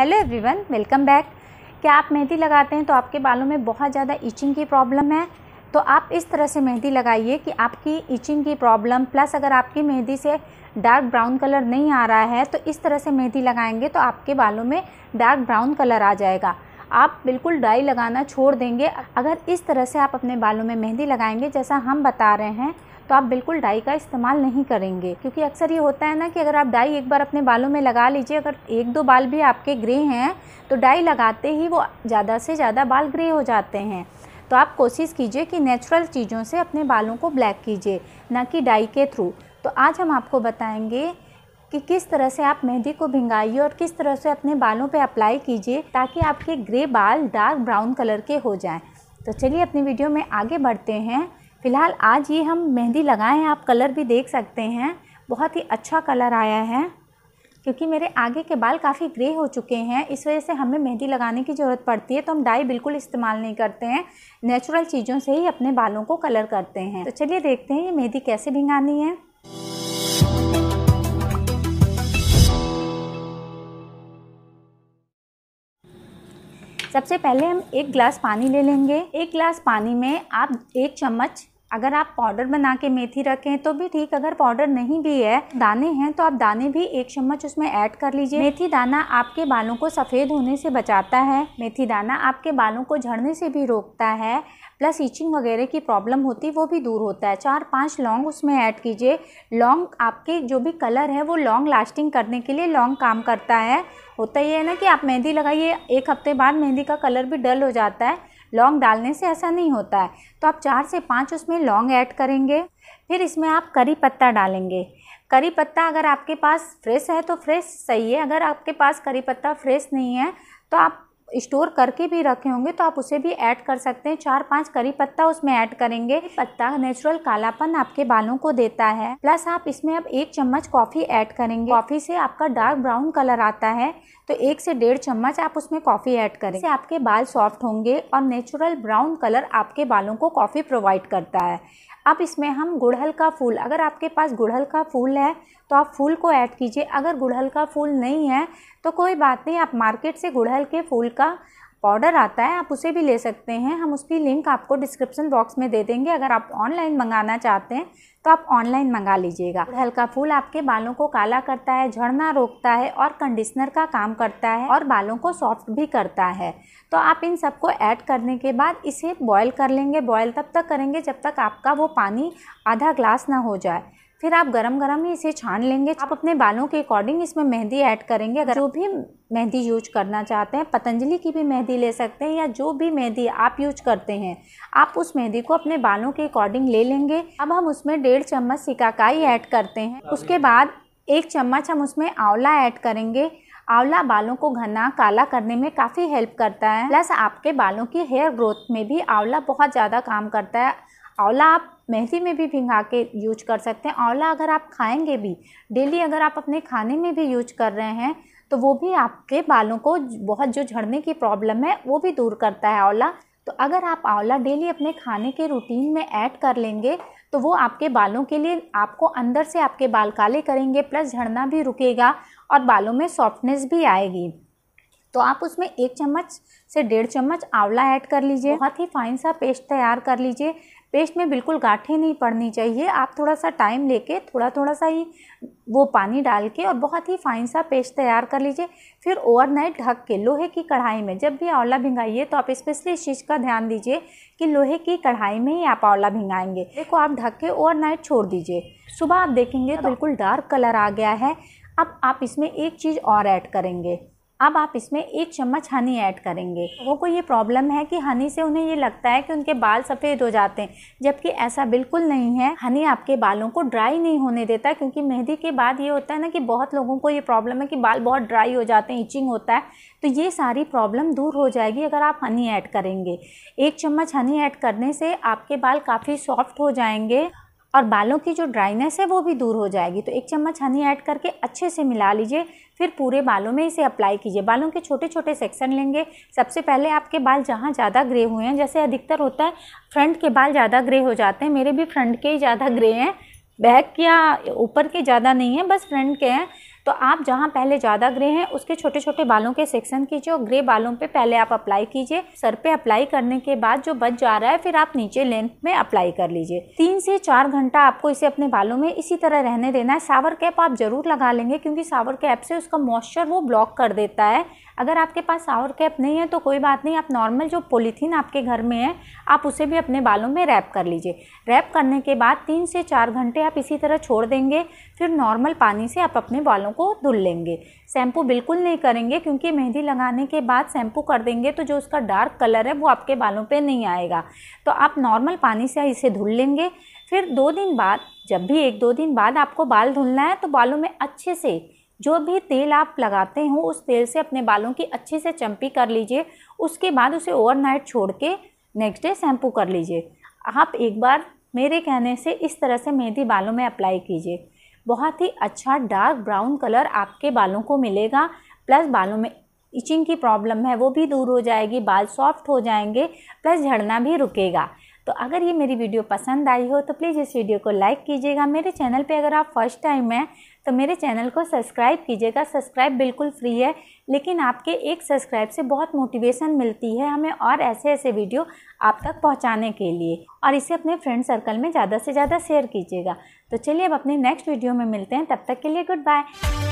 hello everyone welcome back क्या आप मेहंदी लगाते हैं तो आपके बालों में बहुत ज़्यादा इचिंग की प्रॉब्लम है तो आप इस तरह से मेहंदी लगाइए कि आपकी इचिंग की प्रॉब्लम प्लस अगर आपकी मेहंदी से डार्क ब्राउन कलर नहीं आ रहा है तो इस तरह से मेहंदी लगाएंगे तो आपके बालों में डार्क ब्राउन कलर आ जाएगा आप बिल्कुल डाई लगाना छोड़ देंगे अगर इस तरह से आप अपने बालों में मेहंदी लगाएंगे जैसा हम बता रहे हैं तो आप बिल्कुल डाई का इस्तेमाल नहीं करेंगे क्योंकि अक्सर ये होता है ना कि अगर आप डाई एक बार अपने बालों में लगा लीजिए अगर एक दो बाल भी आपके ग्रे हैं तो डाई लगाते ही वो ज़्यादा से ज़्यादा बाल ग्रे हो जाते हैं तो आप कोशिश कीजिए कि नेचुरल चीज़ों से अपने बालों को ब्लैक कीजिए ना कि डाई के थ्रू तो आज हम आपको बताएंगे कि किस तरह से आप मेहंदी को भिंगाइए और किस तरह से अपने बालों पे अप्लाई कीजिए ताकि आपके ग्रे बाल डार्क ब्राउन कलर के हो जाएं तो चलिए अपनी वीडियो में आगे बढ़ते हैं फ़िलहाल आज ये हम मेहंदी लगाए हैं आप कलर भी देख सकते हैं बहुत ही अच्छा कलर आया है क्योंकि मेरे आगे के बाल काफ़ी ग्रे हो चुके हैं इस वजह से हमें मेहंदी लगाने की ज़रूरत पड़ती है तो हम डाई बिल्कुल इस्तेमाल नहीं करते हैं नेचुरल चीज़ों से ही अपने बालों को कलर करते हैं तो चलिए देखते हैं ये मेहंदी कैसे भिंगानी है सबसे पहले हम एक ग्लास पानी ले लेंगे एक ग्लास पानी में आप एक चम्मच अगर आप पाउडर बना के मेथी रखें तो भी ठीक अगर पाउडर नहीं भी है दाने हैं तो आप दाने भी एक चम्मच उसमें ऐड कर लीजिए मेथी दाना आपके बालों को सफ़ेद होने से बचाता है मेथी दाना आपके बालों को झड़ने से भी रोकता है प्लस इचिंग वगैरह की प्रॉब्लम होती है वो भी दूर होता है चार पांच लॉन्ग उसमें ऐड कीजिए लॉन्ग आपके जो भी कलर है वो लॉन्ग लास्टिंग करने के लिए लॉन्ग काम करता है होता ये है ना कि आप मेहंदी लगाइए एक हफ्ते बाद मेहंदी का कलर भी डल हो जाता है लॉन्ग डालने से ऐसा नहीं होता है तो आप चार से पाँच उसमें लॉन्ग ऐड करेंगे फिर इसमें आप करी पत्ता डालेंगे करी पत्ता अगर आपके पास फ्रेश है तो फ्रेश सही है अगर आपके पास करी पत्ता फ्रेश नहीं है तो आप स्टोर करके भी रखे होंगे तो आप उसे भी ऐड कर सकते हैं चार पांच करी पत्ता उसमें ऐड करेंगे पत्ता नेचुरल कालापन आपके बालों को देता है प्लस आप इसमें अब एक चम्मच कॉफ़ी ऐड करेंगे कॉफ़ी से आपका डार्क ब्राउन कलर आता है तो एक से डेढ़ चम्मच आप उसमें कॉफ़ी ऐड करें इससे आपके बाल सॉफ्ट होंगे और नेचुरल ब्राउन कलर आपके बालों को कॉफ़ी प्रोवाइड करता है अब इसमें हम गुड़हल का फूल अगर आपके पास गुड़हल का फूल है तो आप फूल को ऐड कीजिए अगर गुड़हल का फूल नहीं है तो कोई बात नहीं आप मार्केट से गुड़हल के फूल का पाउडर आता है आप उसे भी ले सकते हैं हम उसकी लिंक आपको डिस्क्रिप्शन बॉक्स में दे देंगे अगर आप ऑनलाइन मंगाना चाहते हैं तो आप ऑनलाइन मंगा लीजिएगा हल्का फूल आपके बालों को काला करता है झड़ना रोकता है और कंडीशनर का काम करता है और बालों को सॉफ्ट भी करता है तो आप इन सबको ऐड करने के बाद इसे बॉयल कर लेंगे बॉयल तब तक करेंगे जब तक आपका वो पानी आधा ग्लास ना हो जाए फिर आप गरम गरम ही इसे छान लेंगे आप अपने बालों के अकॉर्डिंग इसमें मेहंदी ऐड करेंगे अगर जो भी मेहंदी यूज करना चाहते हैं पतंजलि की भी मेहंदी ले सकते हैं या जो भी मेहंदी आप यूज करते हैं आप उस मेहंदी को अपने बालों के अकॉर्डिंग ले लेंगे अब हम उसमें डेढ़ चम्मच सिकाकाई ऐड करते हैं उसके बाद एक चम्मच हम उसमें आंवला ऐड करेंगे आंवला बालों को घना काला करने में काफ़ी हेल्प करता है प्लस आपके बालों की हेयर ग्रोथ में भी आंवला बहुत ज़्यादा काम करता है आंवला आप मेहंदी में भी भिंगा के यूज कर सकते हैं आंवला अगर आप खाएंगे भी डेली अगर आप अपने खाने में भी यूज कर रहे हैं तो वो भी आपके बालों को बहुत जो झड़ने की प्रॉब्लम है वो भी दूर करता है आंवला तो अगर आप आंवला डेली अपने खाने के रूटीन में ऐड कर लेंगे तो वो आपके बालों के लिए आपको अंदर से आपके बाल काले करेंगे प्लस झड़ना भी रुकेगा और बालों में सॉफ्टनेस भी आएगी तो आप उसमें एक चम्मच से डेढ़ चम्मच आंवला ऐड कर लीजिए बहुत ही फाइन सा पेस्ट तैयार कर लीजिए पेस्ट में बिल्कुल गाँठें नहीं पड़नी चाहिए आप थोड़ा सा टाइम लेके थोड़ा थोड़ा सा ही वो पानी डाल के और बहुत ही फाइन सा पेस्ट तैयार कर लीजिए फिर ओवरनाइट ढक के लोहे की कढ़ाई में जब भी आंवला भिंगाइए तो आप स्पेशली इस चीज़ का ध्यान दीजिए कि लोहे की कढ़ाई में ही आप आंवला भिंगाएंगे देखो आप ढक के ओवरनाइट छोड़ दीजिए सुबह आप देखेंगे तो बिल्कुल डार्क कलर आ गया है अब आप इसमें एक चीज़ और ऐड करेंगे अब आप इसमें एक चम्मच हनी ऐड करेंगे लोगों को ये प्रॉब्लम है कि हनी से उन्हें ये लगता है कि उनके बाल सफ़ेद हो जाते हैं जबकि ऐसा बिल्कुल नहीं है हनी आपके बालों को ड्राई नहीं होने देता क्योंकि मेहंदी के बाद ये होता है ना कि बहुत लोगों को ये प्रॉब्लम है कि बाल बहुत ड्राई हो जाते हैं इचिंग होता है तो ये सारी प्रॉब्लम दूर हो जाएगी अगर आप हनी ऐड करेंगे एक चम्मच हनी ऐड करने से आपके बाल काफ़ी सॉफ्ट हो जाएंगे और बालों की जो ड्राइनेस है वो भी दूर हो जाएगी तो एक चम्मच हनी ऐड करके अच्छे से मिला लीजिए फिर पूरे बालों में इसे अप्लाई कीजिए बालों के छोटे छोटे सेक्शन लेंगे सबसे पहले आपके बाल जहाँ ज़्यादा ग्रे हुए हैं जैसे अधिकतर होता है फ्रंट के बाल ज़्यादा ग्रे हो जाते हैं मेरे भी फ्रंट के ही ज़्यादा ग्रे हैं बैक या ऊपर के ज़्यादा नहीं है बस फ्रंट के हैं तो आप जहाँ पहले ज़्यादा ग्रे हैं उसके छोटे छोटे बालों के सेक्शन कीजिए और ग्रे बालों पर पहले आप अप्लाई कीजिए सर पे अप्लाई करने के बाद जो बच जा रहा है फिर आप नीचे लेंथ में अप्लाई कर लीजिए तीन से चार घंटा आपको इसे अपने बालों में इसी तरह रहने देना है सावर कैप आप जरूर लगा लेंगे क्योंकि सावर कैप से उसका मॉइस्चर वो ब्लॉक कर देता है अगर आपके पास आवर कैप नहीं है तो कोई बात नहीं आप नॉर्मल जो पोलिथीन आपके घर में है आप उसे भी अपने बालों में रैप कर लीजिए रैप करने के बाद तीन से चार घंटे आप इसी तरह छोड़ देंगे फिर नॉर्मल पानी से आप अपने बालों को धुल लेंगे शैम्पू बिल्कुल नहीं करेंगे क्योंकि मेहंदी लगाने के बाद शैम्पू कर देंगे तो जो उसका डार्क कलर है वो आपके बालों पर नहीं आएगा तो आप नॉर्मल पानी से इसे धुल लेंगे फिर दो दिन बाद जब भी एक दो दिन बाद आपको बाल धुलना है तो बालों में अच्छे से जो भी तेल आप लगाते हो उस तेल से अपने बालों की अच्छे से चम्पी कर लीजिए उसके बाद उसे ओवरनाइट छोड़ के नेक्स्ट डे शैम्पू कर लीजिए आप एक बार मेरे कहने से इस तरह से मेहंदी बालों में अप्लाई कीजिए बहुत ही अच्छा डार्क ब्राउन कलर आपके बालों को मिलेगा प्लस बालों में इचिंग की प्रॉब्लम है वो भी दूर हो जाएगी बाल सॉफ्ट हो जाएंगे प्लस झड़ना भी रुकेगा तो अगर ये मेरी वीडियो पसंद आई हो तो प्लीज़ इस वीडियो को लाइक कीजिएगा मेरे चैनल पे अगर आप फर्स्ट टाइम हैं तो मेरे चैनल को सब्सक्राइब कीजिएगा सब्सक्राइब बिल्कुल फ्री है लेकिन आपके एक सब्सक्राइब से बहुत मोटिवेशन मिलती है हमें और ऐसे ऐसे वीडियो आप तक पहुंचाने के लिए और इसे अपने फ्रेंड सर्कल में ज़्यादा से ज़्यादा शेयर कीजिएगा तो चलिए अब अपने नेक्स्ट वीडियो में मिलते हैं तब तक के लिए गुड बाय